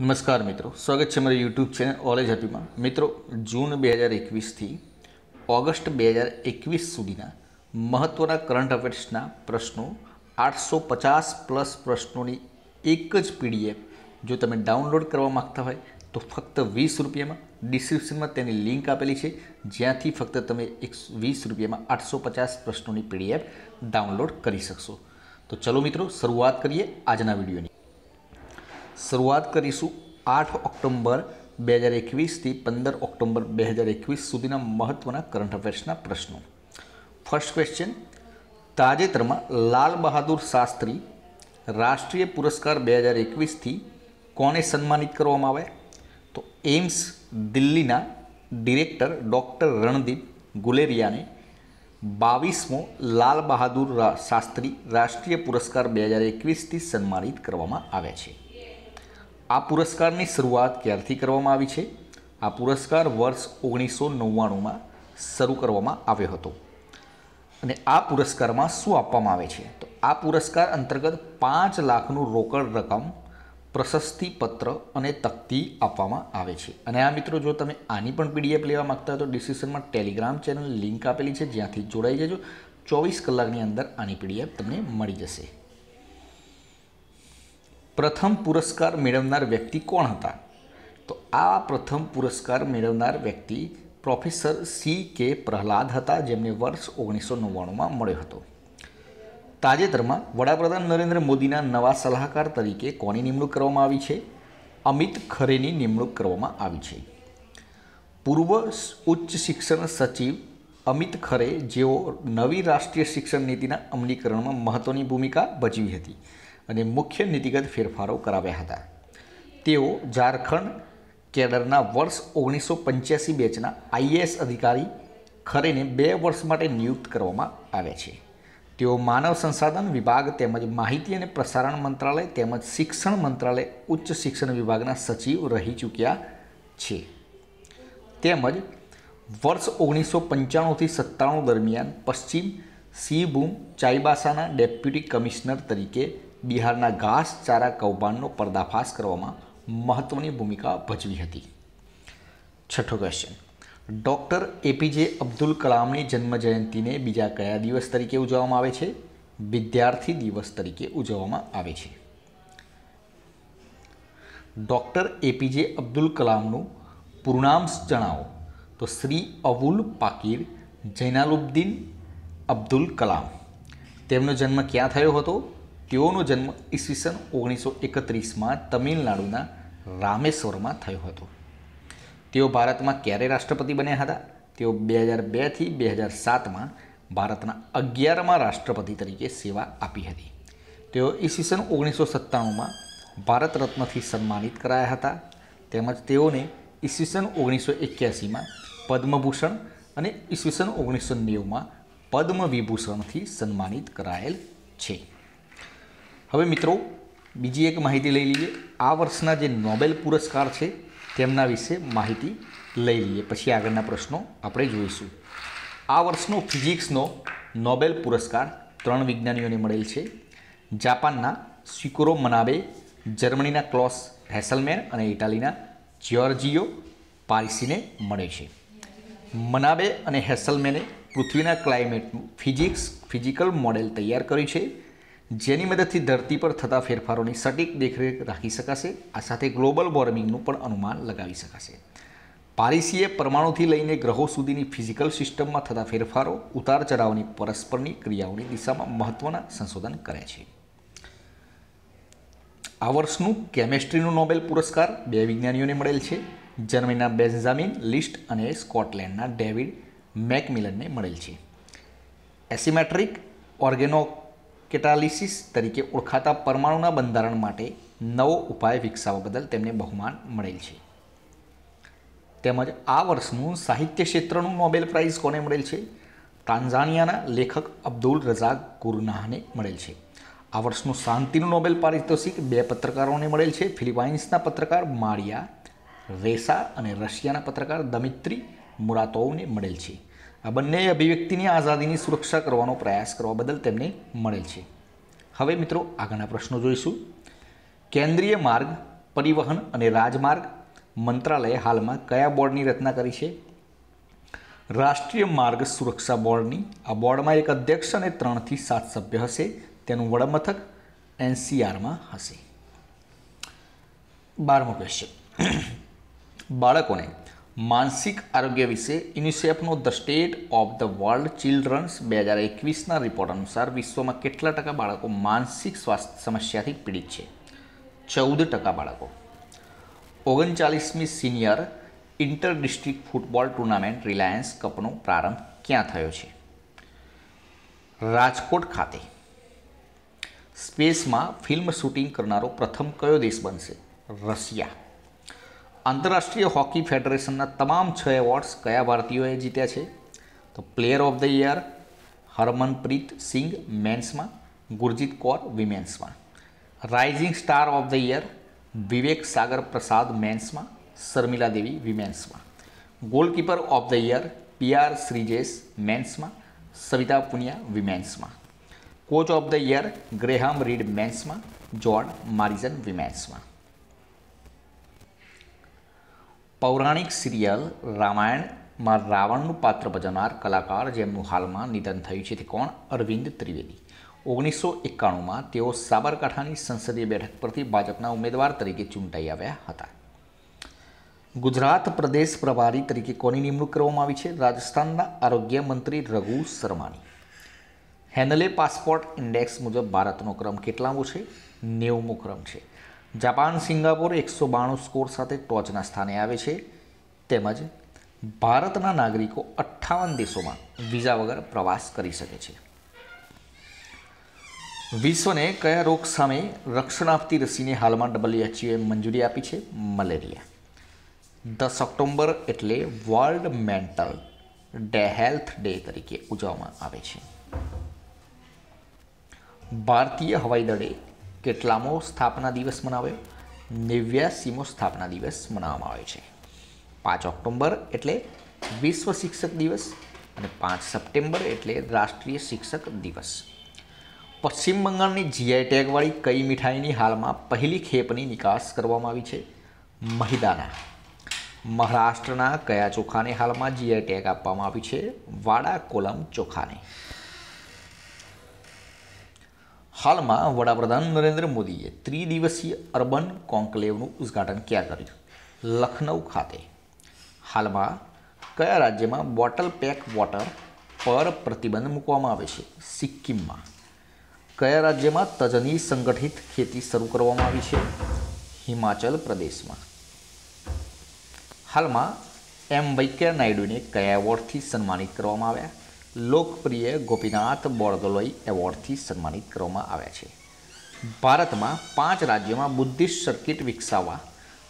નમસ્કાર મિત્રો સ્વાગત છે મારી યુટ્યુબ ચેનલ ઓલેજ હેપીમાં મિત્રો જૂન બે હજાર એકવીસથી ઓગસ્ટ બે હજાર એકવીસ સુધીના મહત્ત્વના કરંટ અફેર્સના પ્રશ્નો આઠસો પચાસ પ્લસ પ્રશ્નોની એક જ પીડીએફ જો તમે ડાઉનલોડ કરવા માગતા હોય તો ફક્ત વીસ રૂપિયામાં ડિસ્ક્રિપ્શનમાં તેની લિંક આપેલી છે જ્યાંથી ફક્ત તમે એક વીસ રૂપિયામાં આઠસો પચાસ પ્રશ્નોની પીડીએફ ડાઉનલોડ કરી શકશો તો ચલો મિત્રો શરૂઆત કરીએ આજના વિડીયોની શરૂઆત કરીશું આઠ ઓક્ટોમ્બર બે હજાર એકવીસથી પંદર ઓક્ટોમ્બર બે હજાર એકવીસ સુધીના મહત્ત્વના કરંટ અફેર્સના પ્રશ્નો ફર્સ્ટ ક્વેશ્ચન તાજેતરમાં લાલ બહાદુર શાસ્ત્રી રાષ્ટ્રીય પુરસ્કાર બે હજાર એકવીસથી કોને સન્માનિત કરવામાં આવે તો એમ્સ દિલ્હીના ડિરેક્ટર ડૉક્ટર રણદીપ ગુલેરિયાને બાવીસમો લાલ બહાદુર શાસ્ત્રી રાષ્ટ્રીય પુરસ્કાર બે હજાર એકવીસથી સન્માનિત કરવામાં આવ્યા છે આ પુરસ્કારની શરૂઆત ક્યારથી કરવામાં આવી છે આ પુરસ્કાર વર્ષ ઓગણીસો નવ્વાણુંમાં શરૂ કરવામાં આવ્યો હતો અને આ પુરસ્કારમાં શું આપવામાં આવે છે તો આ પુરસ્કાર અંતર્ગત પાંચ લાખનું રોકડ રકમ પ્રશસ્તિપત્ર અને તકતી આપવામાં આવે છે અને આ મિત્રો જો તમે આની પણ પીડીએફ લેવા માગતા હો તો ડિસ્ક્રિપ્શનમાં ટેલિગ્રામ ચેનલ લિંક આપેલી છે જ્યાંથી જોડાઈ જજો ચોવીસ કલાકની અંદર આની પીડીએફ તમને મળી જશે પ્રથમ પુરસ્કાર મેળવનાર વ્યક્તિ કોણ હતા તો આ પ્રથમ પુરસ્કાર મેળવનાર વ્યક્તિ પ્રોફેસર સી કે પ્રહલાદ હતા જેમને વર્ષ ઓગણીસો નવ્વાણુંમાં મળ્યો હતો તાજેતરમાં વડાપ્રધાન નરેન્દ્ર મોદીના નવા સલાહકાર તરીકે કોની નિમણૂક કરવામાં આવી છે અમિત ખરેની નિમણૂક કરવામાં આવી છે પૂર્વ ઉચ્ચ શિક્ષણ સચિવ અમિત ખરે જેઓ નવી રાષ્ટ્રીય શિક્ષણ નીતિના અમલીકરણમાં મહત્ત્વની ભૂમિકા ભજવી હતી અને મુખ્ય નીતિગત ફેરફારો કરાવ્યા હતા તેઓ ઝારખંડ કેડરના વર્ષ ઓગણીસો પંચ્યાસી બેચના આઈએએસ અધિકારી ખરેને બે વર્ષ માટે નિયુક્ત કરવામાં આવ્યા છે તેઓ માનવ સંસાધન વિભાગ તેમજ માહિતી અને પ્રસારણ મંત્રાલય તેમજ શિક્ષણ મંત્રાલય ઉચ્ચ શિક્ષણ વિભાગના સચિવ રહી ચૂક્યા છે તેમજ વર્ષ ઓગણીસો પંચાણુંથી સત્તાણું દરમિયાન પશ્ચિમ સીબુમ ચાઈબાસાના ડેપ્યુટી કમિશનર તરીકે બિહારના ઘાસચારા કૌભાંડનો પર્દાફાશ કરવામાં મહત્ત્વની ભૂમિકા ભજવી હતી છઠ્ઠો ક્વેશ્ચન ડૉક્ટર એપીજે અબ્દુલ કલામની જન્મ જયંતીને બીજા કયા દિવસ તરીકે ઉજવવામાં આવે છે વિદ્યાર્થી દિવસ તરીકે ઉજવવામાં આવે છે ડૉક્ટર એપીજે અબ્દુલ કલામનું પૂર્ણાંશ જણાવો તો શ્રી અબુલ પાકીર જૈનાલુદ્દીન અબ્દુલ કલામ તેમનો જન્મ ક્યાં થયો હતો તેઓનો જન્મ ઈસવીસન ઓગણીસો એકત્રીસમાં તમિલનાડુના રામેશ્વરમાં થયો હતો તેઓ ભારતમાં ક્યારે રાષ્ટ્રપતિ બન્યા હતા તેઓ બે હજાર બેથી બે હજાર સાતમાં ભારતના અગિયારમાં રાષ્ટ્રપતિ તરીકે સેવા આપી હતી તેઓ ઈસવીસન ઓગણીસો સત્તાણુંમાં ભારત રત્નથી સન્માનિત કરાયા હતા તેમજ તેઓને ઈસવીસન ઓગણીસો એક્યાસીમાં પદ્મભૂષણ અને ઈસવીસન ઓગણીસો નેવુંમાં પદ્મ વિભૂષણથી સન્માનિત કરાયેલ છે હવે મિત્રો બીજી એક માહિતી લઈ લઈએ આ વર્ષના જે નોબેલ પુરસ્કાર છે તેમના વિશે માહિતી લઈ લઈએ પછી આગળના પ્રશ્નો આપણે જોઈશું આ વર્ષનો ફિઝિક્સનો નોબેલ પુરસ્કાર ત્રણ વિજ્ઞાનીઓને મળેલ છે જાપાનના સિકોરો મનાબે જર્મનીના ક્લોસ હેસલમેન અને ઇટાલીના જ્યોર્જિયો પારિસીને મળે છે મનાબે અને હેસલમેને પૃથ્વીના ક્લાઇમેટનું ફિઝિક્સ ફિઝિકલ મોડેલ તૈયાર કર્યું છે જેની મદદથી ધરતી પર થતા ફેરફારોની સટીક દેખરેખ રાખી શકાશે આ સાથે ગ્લોબલ વોર્મિંગનું પણ અનુમાન લગાવી શકાશે પારિસીએ પરમાણુથી લઈને ગ્રહો સુધીની ફિઝિકલ સિસ્ટમમાં થતા ફેરફારો ઉતાર ચઢાવની પરસ્પરની ક્રિયાઓની દિશામાં મહત્ત્વના સંશોધન કરે છે આ વર્ષનું કેમેસ્ટ્રીનું નોબેલ પુરસ્કાર બે વિજ્ઞાનીઓને મળેલ છે જર્મનીના બેન્ઝામિન લિસ્ટ અને સ્કોટલેન્ડના ડેવિડ મેકમિલનને મળેલ છે એસિમેટ્રિક ઓર્ગેનો કેટાલિસિસ તરીકે ઓળખાતા પરમાણુના બંધારણ માટે નવો ઉપાય વિકસાવવા બદલ તેમને બહુમાન મળેલ છે તેમજ આ વર્ષનું સાહિત્ય ક્ષેત્રનું નોબેલ પ્રાઇઝ કોને મળેલ છે તાન્ઝાનિયાના લેખક અબ્દુલ રઝાક ગુરનાહને મળેલ છે આ વર્ષનું શાંતિનું નોબેલ પારિતોષિક બે પત્રકારોને મળેલ છે ફિલિપાઇન્સના પત્રકાર માળિયા રેસા અને રશિયાના પત્રકાર દમિત્રી મુરાતોવને મળેલ છે આ બંને અભિવ્યક્તિની આઝાદીની સુરક્ષા કરવાનો પ્રયાસ કરવા બદલ તેમને મળેલ છે હવે મિત્રો આગળના પ્રશ્નો જોઈશું કેન્દ્રીય માર્ગ પરિવહન અને રાજમાર્ગ મંત્રાલયે હાલમાં કયા બોર્ડની રચના કરી છે રાષ્ટ્રીય માર્ગ સુરક્ષા બોર્ડની આ બોર્ડમાં એક અધ્યક્ષ અને ત્રણથી સાત સભ્ય હશે તેનું વડમથક એનસીઆરમાં હશે બારમો ક્વેશ્ચન બાળકોને માનસિક આરોગ્ય વિશે યુનિસેફનો the state of the world children's બે હજાર એકવીસના રિપોર્ટ અનુસાર વિશ્વમાં કેટલા ટકા બાળકો માનસિક સ્વાસ્થ્ય સમસ્યાથી પીડિત છે ચૌદ ટકા બાળકો ઓગણચાલીસમી senior inter district football tournament Reliance કપનો પ્રારંભ ક્યાં થયો છે રાજકોટ ખાતે સ્પેસમાં ફિલ્મ શૂટિંગ કરનારો પ્રથમ કયો દેશ બનશે રશિયા આંતરરાષ્ટ્રીય હોકી ફેડરેશનના તમામ છ એવોર્ડ્સ કયા ભારતીયોએ જીત્યા છે તો player of the year Harmanpreet Singh મેન્સમાં ગુરજીત કૌર વિમેન્સમાં rising star of the year Vivek Sagar Prasad મેન્સમાં શર્મિલા દેવી વિમેન્સમાં goalkeeper of the year PR Sreejesh મેન્સમાં સવિતા પુનિયા વિમેન્સમાં coach of the year Graham Reid મેન્સમાં જોર્ડ મારિઝન વિમેન્સમાં પૌરાણિક સિરિયલ રામાયણમાં રાવણનું પાત્ર ભજવનાર કલાકાર જેમનું હાલમાં નિધન થયું છે તે કોણ અરવિંદ ત્રિવેદી ઓગણીસો એકાણુંમાં તેઓ સાબરકાંઠાની સંસદીય બેઠક પરથી ભાજપના ઉમેદવાર તરીકે ચૂંટાઈ આવ્યા હતા ગુજરાત પ્રદેશ પ્રભારી તરીકે કોની નિમણૂક કરવામાં આવી છે રાજસ્થાનના આરોગ્ય મંત્રી રઘુ શર્માની હેનલે પાસપોર્ટ ઇન્ડેક્સ મુજબ ભારતનો ક્રમ કેટલામો છે નેવમો ક્રમ છે જાપાન સિંગાપોર એકસો બાણું સ્કોર સાથે ટોચના સ્થાને આવે છે તેમજ ભારતના નાગરિકો અઠ્ઠાવન દેશોમાં વિઝા વગર પ્રવાસ કરી શકે છે વિશ્વને કયા રોગ સામે રક્ષણ આપતી રસીને હાલમાં ડબલ્યુએચઓએ મંજૂરી આપી છે મલેરિયા દસ ઓક્ટોબર એટલે world mental day health day તરીકે ઉજવવામાં આવે છે ભારતીય હવાઈદળે કેટલામો સ્થાપના દિવસ મનાવ્યો નેવ્યાસીમો સ્થાપના દિવસ મનાવવામાં આવે છે પાંચ ઓક્ટોબર એટલે વિશ્વ શિક્ષક દિવસ અને પાંચ સપ્ટેમ્બર એટલે રાષ્ટ્રીય શિક્ષક દિવસ પશ્ચિમ બંગાળની જીઆઈ ટેગવાળી કઈ મીઠાઈની હાલમાં પહેલી ખેપની નિકાસ કરવામાં આવી છે મહિદાના મહારાષ્ટ્રના કયા ચોખાને હાલમાં જીઆઈ ટેગ આપવામાં આવી છે વાડા કોલમ ચોખાને હાલમાં વડાપ્રધાન નરેન્દ્ર મોદીએ ત્રિદિવસીય અર્બન કોન્કલેવનું ઉદ્ઘાટન ક્યાં કર્યું લખનઉ ખાતે હાલમાં કયા રાજ્યમાં બોટલ પેક વોટર પર પ્રતિબંધ મૂકવામાં આવે છે સિક્કિમમાં કયા રાજ્યમાં તજની સંગઠિત ખેતી શરૂ કરવામાં આવી છે હિમાચલ પ્રદેશમાં હાલમાં એમ વૈંકૈયા નાયડુને કયા એવોર્ડથી સન્માનિત કરવામાં આવ્યા લોકપ્રિય ગોપીનાથ બોરદોલોઈ એવોર્ડથી સન્માનિત કરવામાં આવ્યા છે ભારતમાં પાંચ રાજ્યોમાં બુદ્ધિસ્ટ સર્કિટ વિકસાવવા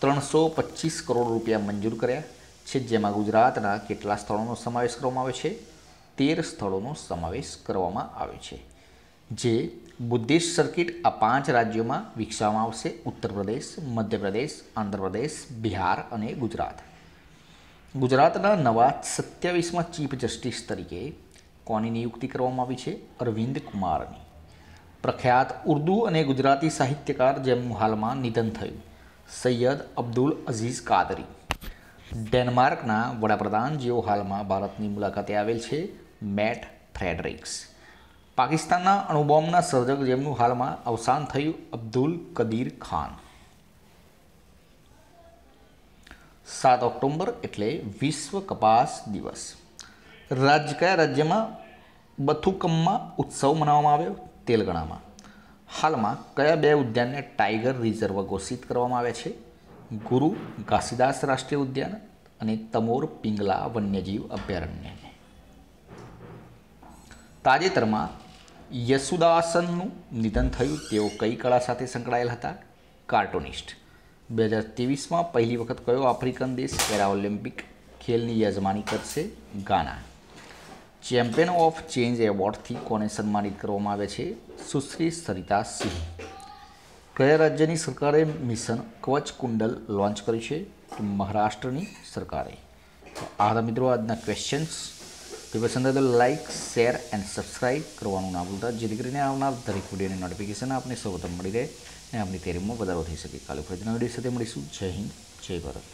ત્રણસો પચીસ કરોડ રૂપિયા મંજૂર કર્યા છે જેમાં ગુજરાતના કેટલા સ્થળોનો સમાવેશ કરવામાં આવે છે તેર સ્થળોનો સમાવેશ કરવામાં આવ્યો છે જે બુદ્ધિસ્ટ સર્કિટ આ પાંચ રાજ્યોમાં વિકસાવવામાં આવશે ઉત્તર પ્રદેશ મધ્યપ્રદેશ આંધ્રપ્રદેશ બિહાર અને ગુજરાત ગુજરાતના નવા સત્યાવીસમાં ચીફ જસ્ટિસ તરીકે કોની નિયુક્તિ કરવામાં આવી છે અરવિંદ કુમારની પ્રખ્યાત ઉર્દુ અને ગુજરાતી સાહિત્યકાર જેમનું હાલમાં નિધન થયું સૈયદ અબ્દુલ અઝીઝ કાદરી ડેનમાર્કના વડાપ્રધાન જેઓ હાલમાં ભારતની મુલાકાતે આવેલ છે મેટ ફ્રેડરિક્સ પાકિસ્તાનના અણુબોમ્બના સર્જક જેમનું હાલમાં અવસાન થયું અબ્દુલ કદીર ખાન સાત ઓક્ટોબર એટલે વિશ્વ કપાસ દિવસ રાજ્ય કયા રાજ્યમાં બથુકમમાં ઉત્સવ મનાવવામાં આવ્યો તેલંગાણામાં હાલમાં કયા બે ઉદ્યાનને ટાઈગર રિઝર્વ ઘોષિત કરવામાં આવે છે ગુરુ ઘાસીદાસ રાષ્ટ્રીય ઉદ્યાન અને તમોર પિંગલા વન્યજીવ અભયારણ્યને તાજેતરમાં યસુદાસનનું નિધન થયું તેઓ કઈ કળા સાથે સંકળાયેલ હતા કાર્ટુનિસ્ટ બે હજાર ત્રેવીસમાં પહેલી વખત કયો આફ્રિકન દેશ પેરા ઓલિમ્પિક ખેલની યજમાની કરશે ગાના ચેમ્પિયન ઓફ ચેન્જ એવોર્ડથી કોને સન્માનિત કરવામાં આવે છે સુશ્રી સરિતા સિંહ કયા રાજ્યની સરકારે મિશન કવચ કુંડલ લોન્ચ કર્યું છે તો મહારાષ્ટ્રની સરકારે તો આ મિત્રો આજના ક્વેશ્ચન્સ તે પસંદ તો લાઇક શેર એન્ડ સબસ્ક્રાઇબ કરવાનું ના ભૂલતા જેથી કરીને આવનાર દરેક વિડીયોની નોટિફિકેશન આપને સૌપ્રથમ મળી રહે અને આપની તૈયારીમાં વધારો થઈ શકે કાલે ફરીથી વિડીયો સાથે મળીશું જય હિન્દ જય ભારત